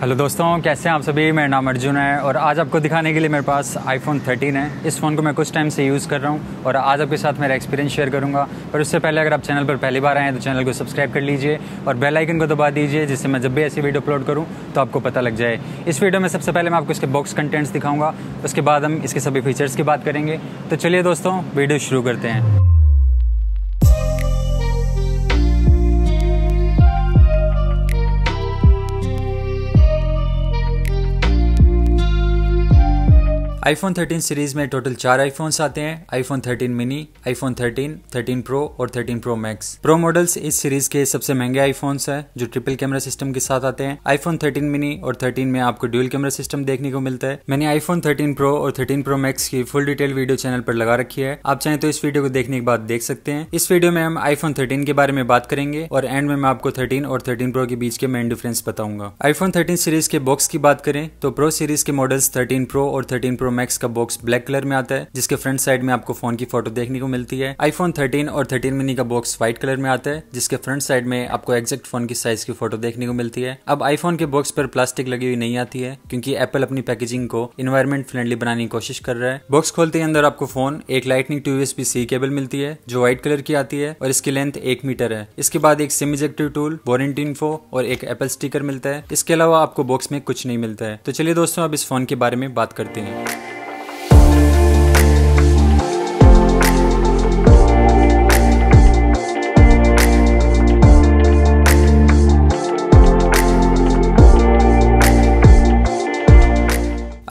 hello दोस्तों कैसे हैं आप सभी मेरा नाम अर्जुन है और आज आपको दिखाने के लिए मेरे पास आईफोन 13 है इस फ़ोन को मैं कुछ टाइम से यूज़ कर रहा हूँ और आज आपके साथ मेरा एक्सपीरियंस शेयर करूँगा पर उससे पहले अगर आप चैनल पर पहली बार आए हैं तो चैनल को सब्सक्राइब कर लीजिए और बेल आइकन को दबा दीजिए जिससे मैं जब भी ऐसी वीडियो अपलोड करूँ तो आपको पता लग जाए इस वीडियो में सबसे पहले मैं आपको इसके बॉक्स कंटेंट्स दिखाऊँगा उसके बाद हम इसके सभी फीचर्स की बात करेंगे तो चलिए दोस्तों वीडियो शुरू करते हैं आईफोन 13 सीरीज में टोटल चार आईफोन्स आते हैं आईफोन 13 मिनी आईफोन 13, 13 प्रो और 13 प्रो मैक्स प्रो मॉडल्स इस सीरीज के सबसे महंगे आईफोन्स हैं जो ट्रिपल कैमरा सिस्टम के साथ आते हैं आईफोन 13 मिनी और 13 में आपको ड्यूल कैमरा सिस्टम देखने को मिलता है मैंने आईफोन 13 प्रो और 13 प्रो मैक्स की फुल डिटेल वीडियो चैनल पर लगा रखी है आप चाहें तो इस वीडियो को देखने के बाद देख सकते हैं इस वीडियो में हम आईफोन थर्टीन के बारे में बात करेंगे और एंड में मैं आपको थर्टीन और थर्टीन प्रो के बीच के मेन डिफरेंस बताऊंगा आईफोन थर्टीन सीरीज के बॉक्स की बात करें तो प्रो सीरीज के मॉडल्स थर्टीन प्रो और थर्टीन प्रो मैक्स का बॉक्स ब्लैक कलर में आता है जिसके फ्रंट साइड में आपको फोन की फोटो देखने को मिलती है आईफोन थर्टीन और थर्टीन मिनी का बॉक्स व्हाइट कलर में आता है जिसके फ्रंट साइड में आपको एग्जैक्ट फोन की साइज की फोटो देखने को मिलती है अब आईफोन के बॉक्स पर प्लास्टिक लगी हुई नहीं आती है क्योंकि एप्पल अपनी पैकेजिंग को इन्वायरमेंट फ्रेंडली बनाने की कोशिश कर रहा है बॉक्स खोलते ही अंदर आपको फोन एक lightning to S C cable मिलती है जो व्हाइट कलर की आती है और इसकी लेंथ एक मीटर है इसके बाद एक sim ejective tool warranty info और एक एप्पल स्टिकर मिलता है इसके अलावा आपको बॉक्स में कुछ नहीं मिलता है तो चलिए दोस्तों अब इस फोन के बारे में बात करते हैं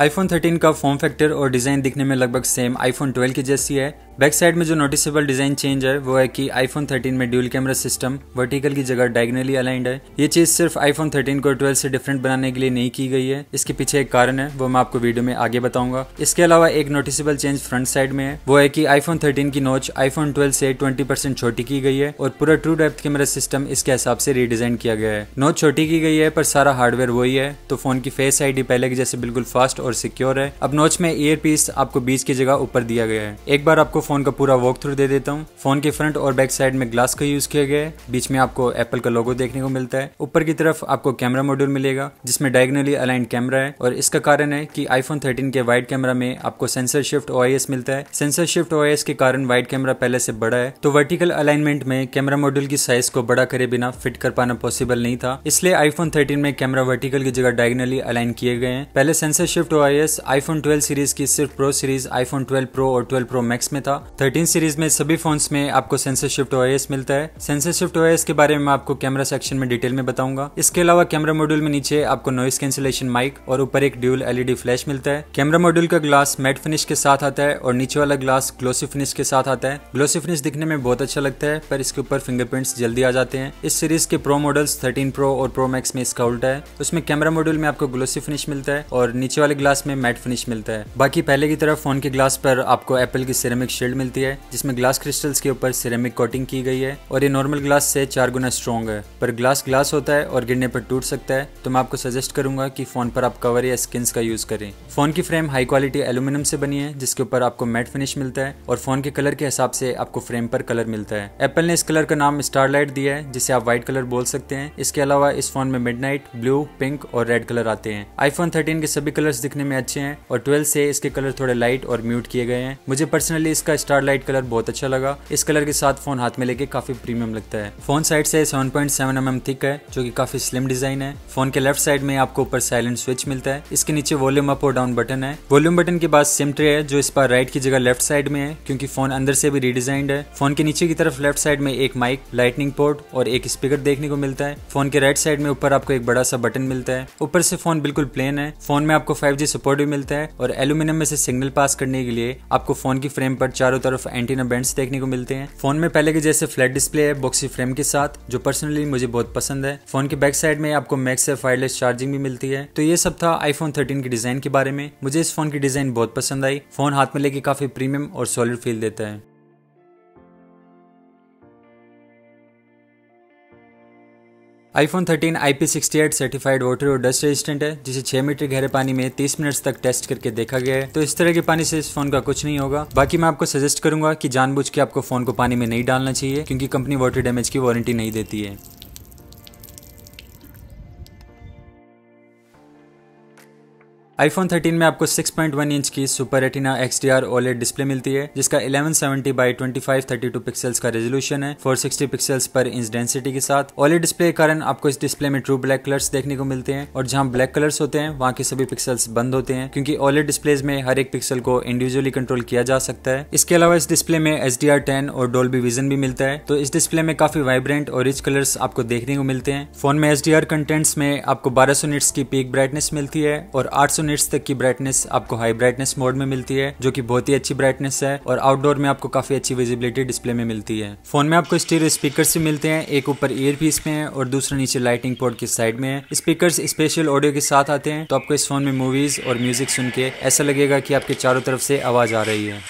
iPhone 13 का फॉर्म फैक्टर और डिज़ाइन दिखने में लगभग सेम iPhone 12 की जैसी है बैक साइड में जो नोटिसेबल डिजाइन चेंज है वो है कि आईफोन 13 में ड्यूल कैमरा सिस्टम वर्टिकल की जगह डायगनली अलाइंड है ये चीज सिर्फ आईफोन 13 को 12 से डिफरेंट बनाने के लिए नहीं की गई है इसके पीछे एक कारण है वो मैं आपको वीडियो में आगे बताऊंगा इसके अलावा एक नोटिसेबल चेंज फ्रंट साइड में है वो है की आईफोन थर्टीन की नोच आईफोन ट्वेल्व से ट्वेंटी छोटी की गई है और पूरा ट्रू डेप्थ कैमरा सिस्टम इसके हिसाब से रीडिजाइन किया गया है नोच छोटी की गई है पर सारा हार्डवेयर वही है तो फोन की फेस आईडी पहले की जैसे बिल्कुल फास्ट और सिक्योर है अब नोच में ईयर पीस आपको बीच की जगह ऊपर दिया गया है एक बार आपको फोन का पूरा वॉक थ्रू दे देता हूँ फोन के फ्रंट और बैक साइड में ग्लास का यूज किया गया है बीच में आपको एप्पल का लोगो देखने को मिलता है ऊपर की तरफ आपको कैमरा मॉड्यूल मिलेगा जिसमें डायगनली अलाइंड कैमरा है और इसका कारण है कि आईफोन थर्टीन के वाइड कैमरा में आपको सेंसर शिफ्ट ओ मिलता है सेंसर शिफ्ट ओ के कारण वाइड कैमरा पहले से बड़ा है तो वर्टिकल अलाइनमेंट में कैमरा मॉड्यूल की साइज को बड़ा करे बिना फिट कर पाना पॉसिबल नहीं था इसलिए आईफोन थर्टीन में कैमरा वर्टिकल की जगह डायगनली अलाइन किए गए हैं पहले सेंसर शिफ्ट ओ आई फोन ट्वेल्व सीरीज की सिर्फ pro series iPhone twelve pro और ट्वेल्व प्रो मैक्स में था मिलेगा थर्टीन सीरीज में सभी फोन में आपको सेंसर शिफ्ट ओएस मिलता है सेंसर शिफ्ट ओएस के बारे में आपको कैमरा सेक्शन में डिटेल में बताऊंगा इसके अलावा कैमरा मॉड्यूल में नीचे आपको नॉइस कैंसिलेशन माइक और ऊपर एक ड्यूल एलईडी फ्लैश मिलता है कैमरा मॉड्यूल का ग्लास मैट फिनिश के साथ आता है और नीचे वाला ग्लास ग्लोसी फिनिश के साथ आता है ग्लोसी फिनिश दिखने में बहुत अच्छा लगता है पर इसके ऊपर फिंगरप्रिंट्स जल्दी आ जाते हैं इस सीरीज के प्रो मॉडल्स थर्टीन प्रो और प्रो मैक्स में इसका उल्टा है उसमें कैमरा मॉड्यूल में आपको ग्लोसी फिनिश मिलता है और नीचे वाले ग्लास में मैट फिनिश मिलता है बाकी पहले की तरफ फोन के ग्लास पर आपको एप्पल की सिरेमिक शील्ड मिलती है जिसमें ग्लास क्रिस्टल्स के ऊपर सिरेमिक कोटिंग की गई है और ये नॉर्मल ग्लास से चार गुना स्ट्रॉन्ग है पर ग्लास ग्लास होता है और गिरने पर टूट सकता है तो मैं आपको सजेस्ट करूंगा कि फोन पर आप कवर या स्किन का यूज करें फोन की फ्रेम हाई क्वालिटी एल्यूमिनियम से बनी है जिसके ऊपर आपको मैट फिनिश मिलता है और फोन के कलर के हिसाब से आपको फ्रेम पर कलर मिलता है एप्पल ने इस कलर का नाम लाइट दिया है जिसे आप व्हाइट कलर बोल सकते हैं इसके अलावा इस फोन में मिड ब्लू पिंक और रेड कलर आते हैं आईफोन थर्टीन के सभी कलर दिखने में अच्छे हैं और ट्वेल्थ से इसके कलर थोड़े लाइट और म्यूट किए गए हैं मुझे पर्सनली इसका इसका स्टारलाइट कलर बहुत अच्छा लगा इस कलर के साथ फोन हाथ में लेके काफी प्रीमियम लगता है फोन साइड से 7.7 पॉइंट mm थिक है जो की काफी स्लिम डिजाइन है फोन के लेफ्ट साइड में आपको ऊपर साइलेंट स्विच मिलता है इसके नीचे वॉल्यूम अप और डाउन बटन है वॉल्यूम बटन के बाद सिम ट्रे है जो इस बार राइट की जगह लेफ्ट साइड में है क्योंकि फोन अंदर से भी रिडिजाइंड है फोन के नीचे की तरफ लेफ्ट साइड में एक माइक लाइटनिंग पोर्ट और एक स्पीकर देखने को मिलता है फोन के राइट साइड में ऊपर आपको एक बड़ा सा बटन मिलता है ऊपर से फोन बिल्कुल प्लेन है फोन में आपको फाइव सपोर्ट भी मिलता है और एल्यूमिनियम में से सिग्नल पास करने के लिए आपको फोन की फ्रेम पर चारों तरफ एंटीना बैंड देखने को मिलते हैं फोन में पहले के जैसे फ्लैट डिस्प्ले है बॉक्सी फ्रेम के साथ जो पर्सनली मुझे बहुत पसंद है फोन के बैक साइड में आपको मैक्स एफ वायरलेस चार्जिंग भी मिलती है तो ये सब था आईफोन थर्टीन के डिजाइन के बारे में मुझे इस फोन की डिजाइन बहुत पसंद आई फोन हाथ में लेके काफी प्रीमियम और सॉलिड फील देता है आईफोन 13 IP68 सर्टिफाइड वाटर और डस्ट रेजिस्टेंट है जिसे 6 मीटर गहरे पानी में 30 मिनट तक टेस्ट करके देखा गया है तो इस तरह के पानी से इस फोन का कुछ नहीं होगा बाकी मैं आपको सजेस्ट करूंगा कि जानबूझ के आपको फोन को पानी में नहीं डालना चाहिए क्योंकि कंपनी वाटर डैमेज की वारंटी नहीं देती है iPhone 13 में आपको 6.1 इंच की super D R OLED display मिलती है जिसका 1170 बाय 2532 पिक्सल्स का रेजोल्यूशन है 460 पिक्सल्स पर इंच डेंसिटी के साथ ओलेट डिस्प्ले के कारण आपको इस डिस्प्ले में ट्रू ब्लैक कलर्स देखने को मिलते हैं और जहां ब्लैक कलर्स होते हैं वहां के सभी पिक्सल्स बंद होते हैं क्योंकि ओलेट डिस्प्लेज में हर एक पिक्सल को इंडिविजुअली कंट्रोल किया जा सकता है इसके अलावा इस डिस्प्ले में एच डी और डोल्बी विजन भी मिलता है तो इस डिस्प्ले में काफी वाइब्रेंट और रिच कलर्स आपको देखने को मिलते हैं फोन में एच कंटेंट्स में आपको बारह सौ की पीक ब्राइटनेस मिलती है और आठ यूनिट्स तक की ब्राइटनेस आपको हाई ब्राइटनेस मोड में मिलती है जो कि बहुत ही अच्छी ब्राइटनेस है और आउटडोर में आपको काफी अच्छी विजिबिलिटी डिस्प्ले में मिलती है फोन में आपको स्टीरियो स्पीकर भी मिलते हैं एक ऊपर ईयर पीस में है और दूसरा नीचे लाइटिंग पोर्ट की साइड में है स्पीकर स्पेशल ऑडियो के साथ आते हैं तो आपको इस फोन में मूवीज और म्यूजिक सुन के ऐसा लगेगा की आपके चारों तरफ से आवाज आ रही है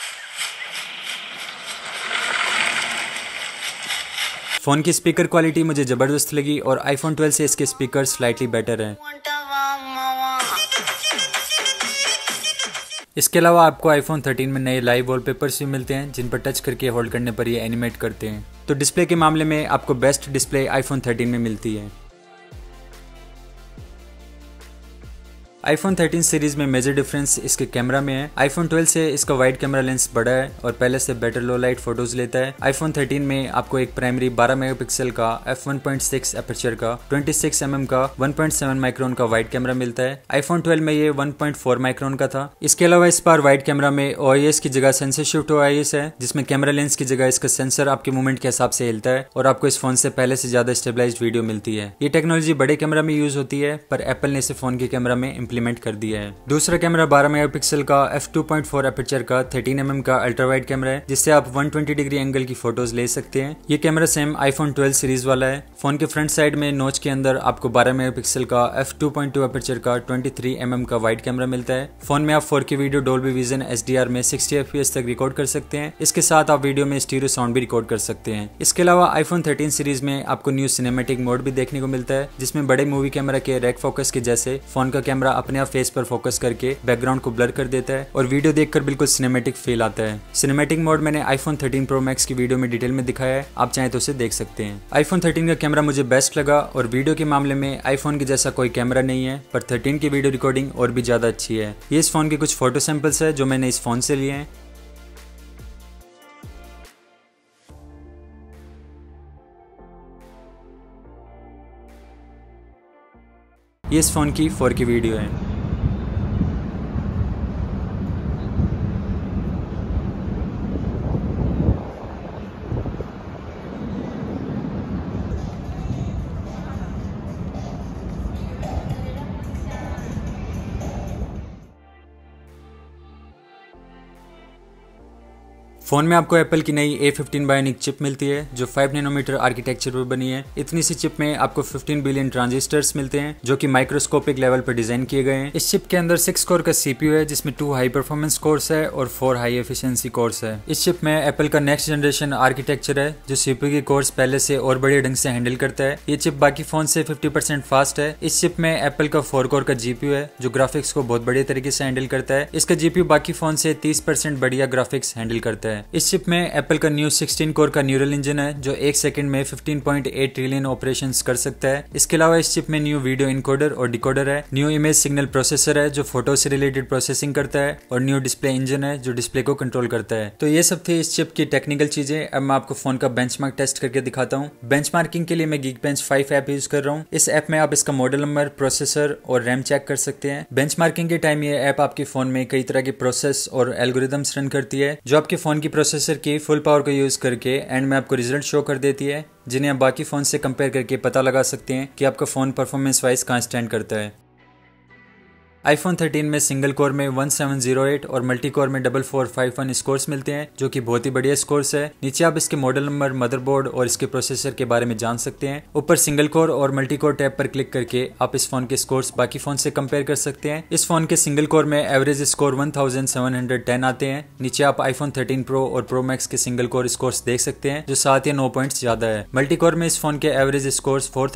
फ़ोन की स्पीकर क्वालिटी मुझे ज़बरदस्त लगी और आईफोन 12 से इसके स्पीकर स्लाइटली बेटर हैं इसके अलावा आपको आईफोन 13 में नए लाइव वॉलपेपर्स भी मिलते हैं जिन पर टच करके होल्ड करने पर ये एनिमेट करते हैं तो डिस्प्ले के मामले में आपको बेस्ट डिस्प्ले आईफोन 13 में मिलती है आईफोन 13 सीरीज में मेजर डिफरेंस इसके कैमरा में है आईफोन 12 से इसका वाइड कैमरा लेंस बड़ा है और पहले से बेटर लो लाइट फोटोज लेता है आईफोन 13 में आपको एक प्राइमरी 12 मेगापिक्सल का एफ वन अपर्चर का 26 सिक्स mm का 1.7 माइक्रोन का वाइड कैमरा मिलता है आईफोन 12 में ये 1.4 माइक्रोन का था इसके अलावा इस बार वाइड कैमरा में ओ की जगह सेंसर शिफ्ट ओ है जिसमें कैमरा लेंस की जगह इसका सेंसर आपके मूवमेंट के हिसाब से हिलता है और आपको इस फोन से पहले से ज्यादा स्टेबलाइज वीडियो मिलती है ये टेक्नोलॉजी बड़े कैमरा में यूज होती है पर एप्पल ने इसे फोन के कैमरा में इम्प्लीमेंट इंप्लीमेंट कर दिया है दूसरा कैमरा बारह मेगा पिक्सल का F two point four aperture का थर्टीन एम एम का अल्ट्रा वाइड कैमरा है जिससे आप वन ट्वेंटी डिग्री एंगल की फोटोज ले सकते हैं ये camera same iPhone twelve series वाला है फ़ोन के फ्रंट साइड में नोच के अंदर आपको 12 मेगापिक्सल का F two point two aperture का 23 एम mm का वाइड कैमरा मिलता है फोन में आप 4K video Dolby vision S में 60 fps तक रिकॉर्ड कर सकते हैं इसके साथ आप वीडियो में स्टीरियो साउंड भी रिकॉर्ड कर सकते हैं इसके अलावा आईफोन 13 सीरीज में आपको न्यू सिनेमेटिक मोड भी देखने को मिलता है जिसमें बड़े मूवी कैमरा के रैक फोकस के जैसे फोन का कैमरा अपने आप फेस पर फोकस करके बैकग्राउंड को ब्लर कर देता है और वीडियो देखकर बिल्कुल सिनेमेटिक फील आता है सिनेमेटिक मोड मैंने आईफोन थर्टीन प्रो मैक्स की वीडियो में डिटेल में दिखाया है आप चाहे तो उसे देख सकते हैं आईफोन थर्टीन का कैमरा कैमरा मुझे बेस्ट लगा और वीडियो के मामले में आईफोन के जैसा कोई कैमरा नहीं है पर 13 की वीडियो रिकॉर्डिंग और भी ज़्यादा अच्छी है ये इस फ़ोन के कुछ फ़ोटो सैंपल्स है जो मैंने इस फ़ोन से लिए हैं ये इस फ़ोन की की वीडियो है फोन में आपको एप्पल की नई ए फिफ्टीन बायोनिक चिप मिलती है जो 5 नैनोमीटर आर्किटेक्चर पर बनी है इतनी सी चिप में आपको 15 बिलियन ट्रांजिस्टर्स मिलते हैं जो कि माइक्रोस्कोपिक लेवल पर डिजाइन किए गए हैं इस चिप के अंदर सिक्स कोर का सीपीयू है जिसमें टू हाई परफॉर्मेंस कोर्स है और फोर हाई एफिशियंसी कोर्स है इस चिप में एप्पल का नेक्स्ट जनरेशन आर्किटेक्चर है जो सीपीयू के कोर्स पहले से और बड़े ढंग से हैंडल करता है ये चिप बाकी फोन से फिफ्टी फास्ट है इस चिप में एप्पल का फोर कोर का जीपीयू है जो ग्राफिक्स को बहुत बढ़िया तरीके से हैंडल करता है इसका जीपीयू बाकी फोन से तीस बढ़िया ग्राफिक्स हैंडल करता है है इस चिप में एप्पल का न्यू 16 कोर का न्यूरल इंजन है जो एक सेकंड में 15.8 ट्रिलियन ऑपरेशन कर सकता है इसके अलावा इस चिप में न्यू वीडियो इनकोडर और डिकोडर है न्यू इमेज सिग्नल प्रोसेसर है जो फोटो से रिलेटेड प्रोसेसिंग करता है और न्यू डिस्प्ले इंजन है जो डिस्प्ले को कंट्रोल करता है तो ये सब थी इस चिप की टेक्निकल चीजें अब मैं आपको फोन का बेंच टेस्ट करके दिखाता हूँ बेंच के लिए मैं Geekbench five app use कर रहा हूँ इस ऐप में आप इसका मॉडल नंबर प्रोसेसर और रैम चेक कर सकते हैं बेंच के टाइम ये ऐप आपके फोन में कई तरह के प्रोसेस और एल्गोरिदम्स रन करती है जो आपके फोन की प्रोसेसर की फुल पावर को यूज़ करके एंड में आपको रिजल्ट शो कर देती है जिन्हें आप बाकी फ़ोन से कंपेयर करके पता लगा सकते हैं कि आपका फ़ोन परफॉर्मेंस वाइज कहाँ स्टैंड करता है आईफोन 13 में सिंगल कोर में 1708 और मल्टी कोर में double four five one scores मिलते हैं जो कि बहुत ही बढ़िया स्कोर्स है नीचे आप इसके मॉडल नंबर मदरबोर्ड और इसके प्रोसेसर के बारे में जान सकते हैं ऊपर सिंगल कोर और मल्टी कोर टैब पर क्लिक करके आप इस फोन के स्कोर्स बाकी फोन से कंपेयर कर सकते हैं इस फोन के सिंगल कोर में एवरेज स्कोर वन आते हैं नीचे आप आईफोन थर्टीन प्रो और प्रो मैक्स के सिंगल कोर स्कोर्स देख सकते हैं जो सात या नौ पॉइंट ज्यादा है मल्टी कोर में इस फोन के एवरेज स्कोर फोर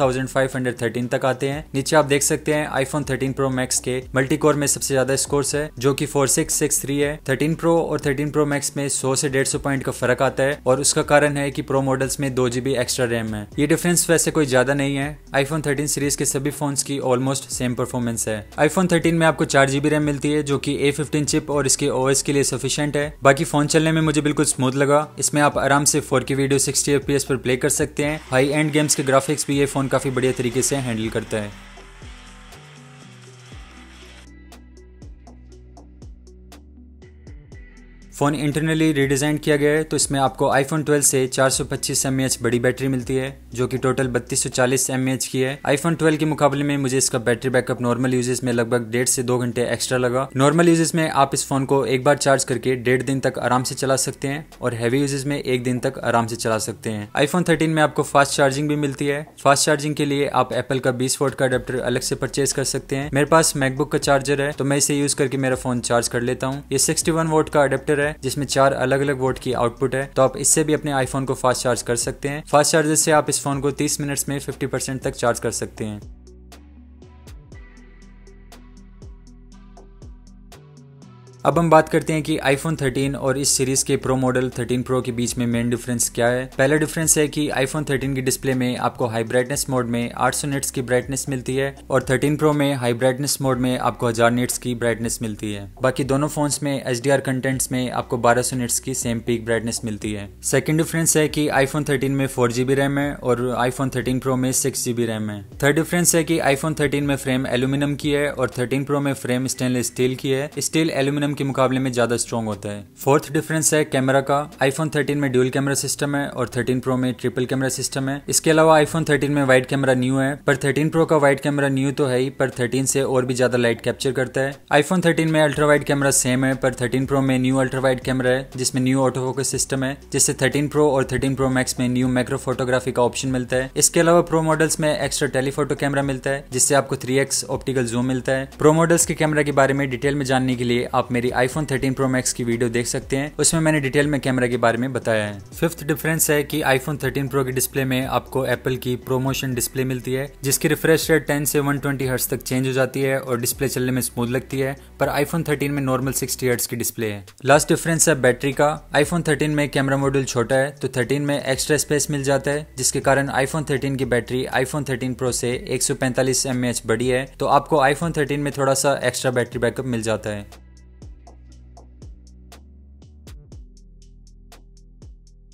तक आते हैं नीचे आप देख सकते हैं आईफोन थर्टीन प्रो मैक्स के मल्टी कोर में सबसे ज्यादा स्कोर्स है जो कि फोर सिक्स सिक्स थ्री है थर्टीन प्रो और थर्टीन प्रो मैक्स में सौ से डेढ़ सौ पॉइंट का फर्क आता है और उसका कारण है कि प्रो मॉडल्स में दो जीबी एक्स्ट्रा रैम है ये डिफरेंस वैसे कोई ज्यादा नहीं है आईफोन थर्टीन सीरीज के सभी फोन की ऑलमोस्ट सेम परफॉर्मेंस है आईफोन थर्टीन में आपको चार जीबी रैम मिलती है जो की ए फिफ्टीन चिप और इसके ओएस के लिए सफिशियंट है बाकी फोन चलने में मुझे बिल्कुल स्मूथ लगा इसमें आप आराम से फोर की वीडियो सिक्सटी एफ पर प्ले कर सकते हैं हाई एंड गेम्स के ग्राफिक्स भी ये फोन काफी बढ़िया तरीके से हैंडल करता है फ़ोन इंटरनली रिडिज़ाइन किया गया है तो इसमें आपको आईफोन 12 से 425 सौ बड़ी बैटरी मिलती है जो कि टोटल 3240 सौ की है आईफोन 12 के मुकाबले में मुझे इसका बैटरी बैकअप नॉर्मल यूजेस में लगभग डेढ़ से दो घंटे एक्स्ट्रा लगा नॉर्मल यूजेस में आप इस फोन को एक बार चार्ज करके डेढ़ दिन तक आराम से चला सकते हैं और हैवी यूजेस में एक दिन तक आराम से चला सकते हैं आईफोन थर्टीन में आपको फास्ट चार्जिंग भी मिलती है फास्ट चार्जिंग के लिए आप एप्पल का बीस वोट का अडेप्टर अलग से परचेज कर सकते हैं मेरे पास मैकबुक का चार्जर है तो मैं इसे यूज करके मेरा फोन चार्ज कर लेता हूँ ये सिक्सटी वन वोट का अडेप्टर है है जिसमें चार अलग अलग वोट की आउटपुट है तो आप इससे भी अपने आईफोन को फास्ट चार्ज कर सकते हैं फास्ट चार्जर से आप इस फोन को तीस मिनट्स में फिफ्टी तक चार्ज कर सकते हैं अब हम बात करते हैं कि iPhone 13 और इस सीरीज के प्रो मॉडल 13 प्रो के बीच में मेन डिफरेंस क्या है पहला डिफरेंस है कि iPhone 13 की डिस्प्ले में आपको हाई ब्राइटनेस मोड में 800 सौ की ब्राइटनेस मिलती है और 13 प्रो में हाई ब्राइटनेस मोड में आपको हजार निट्स की ब्राइटनेस मिलती है बाकी दोनों फोन्स में एच डी कंटेंट्स में आपको बारह निट्स की सेम पीक ब्राइटनेस मिलती है सेकेंड डिफरेंस है की आईफोन थर्टीन में फोर रैम है और आईफोन थर्टीन प्रो में सिक्स रैम है थर्ड डिफरेंस है की आईफोन थर्टीन में फ्रेम एल्यूमिनियम की है और थर्टीन प्रो में फ्रेम स्टेनलेस स्टील की है स्टील एल्यूमिनियम एम के मुकाबले में ज़्यादा स्ट्रॉन्ग होता है फोर्थ डिफरेंस है कैमरा का आईफोन 13 में ड्यूल कैमरा सिस्टम है और 13 प्रो में ट्रिपल कैमरा सिस्टम है इसके अलावा आईफोन 13 में वाइट कैमरा न्यू है पर 13 प्रो का वाइट कैमरा न्यू तो है ही पर 13 से और भी ज़्यादा लाइट कैप्चर करता है आईफोन 13 में अल्ट्रा वाइड कैमरा सेम है पर 13 प्रो में न्यू अल्ट्रा वाइड कैमरा है जिसमें न्यू ऑटो फोकस सिस्टम है जिससे 13 प्रो और 13 प्रो मैक्स में न्यू मैक्रो फोटोग्राफी का ऑप्शन मिलता है इसके अलावा प्रो मॉडल्स में एक्स्ट्रा टेलीफोटो कैमरा मिलता है जिससे आपको थ्री ऑप्टिकल जूम मिलता है प्रो मॉडल्स के कैमरा के बारे में डिटेल में जानने के लिए आप मेरे मेरी आईफोन थर्टीन प्रो मैक्स की वीडियो देख सकते हैं उसमें मैंने डिटेल में कैमरा के बारे में बताया है फिफ्थ डिफरेंस है कि आईफोन थर्टीन प्रो की डिस्प्ले में आपको एप्पल की प्रोमोशन डिस्प्ले मिलती है जिसकी रिफ्रेश रेट टेन से वन ट्वेंटी तक चेंज हो जाती है और डिस्प्ले चलने में स्मूथ लगती है पर आईफोन थर्टीन में नॉर्मल सिक्सटी हर्ट्स की डिस्प्ले है लास्ट डिफरेंस है बैटरी का आईफोन थर्टीन में कैमरा मॉड्यूल छोटा है तो थर्टीन में एक्स्ट्रा स्पेस मिल जाता है जिसके कारण आईफोन थर्टीन की बैटरी आईफोन थर्टीन प्रो से एक सौ पैंतालीस बड़ी है तो आपको आईफोन थर्टीन में थोड़ा सा एक्स्ट्रा बैटरी बैकअप मिल जाता है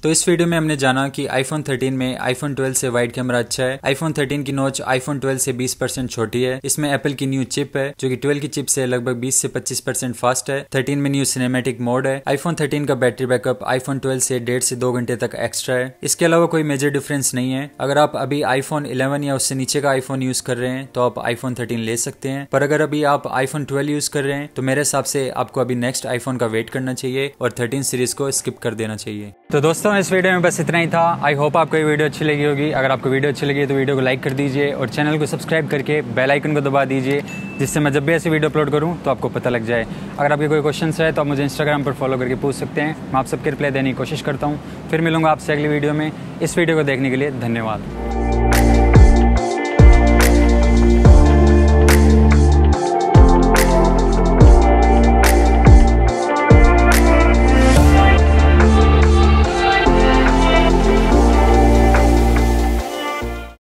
तो इस वीडियो में हमने जाना कि आईफोन 13 में आईफोन 12 से वाइड कैमरा अच्छा है आईफोन 13 की नोच आईफोन 12 से 20 परसेंट छोटी है इसमें एप्पल की न्यू चिप है जो कि 12 की चिप से लगभग 20 से 25 परसेंट फास्ट है 13 में न्यू सिनेमेटिक मोड है आईफोन 13 का बैटरी बैकअप आईफोन 12 से डेढ़ से दो घंटे तक एक्स्ट्रा है इसके अलावा कोई मेजर डिफरेंस नहीं है अगर आप अभी आईफोन इलेवन या उससे नीचे का आईफोन यूज कर रहे हैं तो आप आईफोन थर्टीन ले सकते हैं पर अगर अभी आप आईफोन ट्वेल्व यूज कर रहे हैं तो मेरे हिसाब से आपको अभी नेक्स्ट आईफोन का वेट करना चाहिए और थर्टीन सीरीज को स्किप कर देना चाहिए तो दोस्तों दोस्तों इस वीडियो में बस इतना ही था आई होप आपको ये वीडियो अच्छी लगी होगी अगर आपको वीडियो अच्छी लगी तो वीडियो को लाइक कर दीजिए और चैनल को सब्सक्राइब करके बेल आइकन को दबा दीजिए जिससे मैं जब भी ऐसी वीडियो अपलोड करूँ तो आपको पता लग जाए अगर आपके कोई क्वेश्चन है तो आप मुझे इंस्टाग्राम पर फॉलो करके पूछ सकते हैं मैं आप सबके रिप्लाई देने की कोशिश करता हूँ फिर मिलूंगा आपसे अगली वीडियो में इस वीडियो को देखने के लिए धन्यवाद